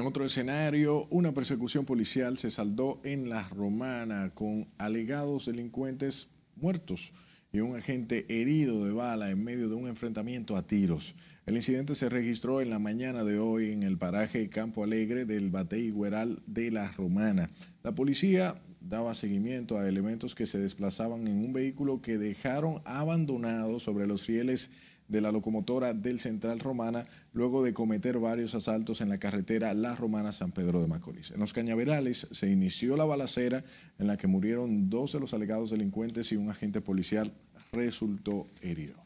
En otro escenario, una persecución policial se saldó en La Romana con alegados delincuentes muertos y un agente herido de bala en medio de un enfrentamiento a tiros. El incidente se registró en la mañana de hoy en el paraje Campo Alegre del Batey Hueral de La Romana. La policía daba seguimiento a elementos que se desplazaban en un vehículo que dejaron abandonado sobre los fieles de la locomotora del Central Romana luego de cometer varios asaltos en la carretera La Romana-San Pedro de Macorís. En los Cañaverales se inició la balacera en la que murieron dos de los alegados delincuentes y un agente policial resultó herido.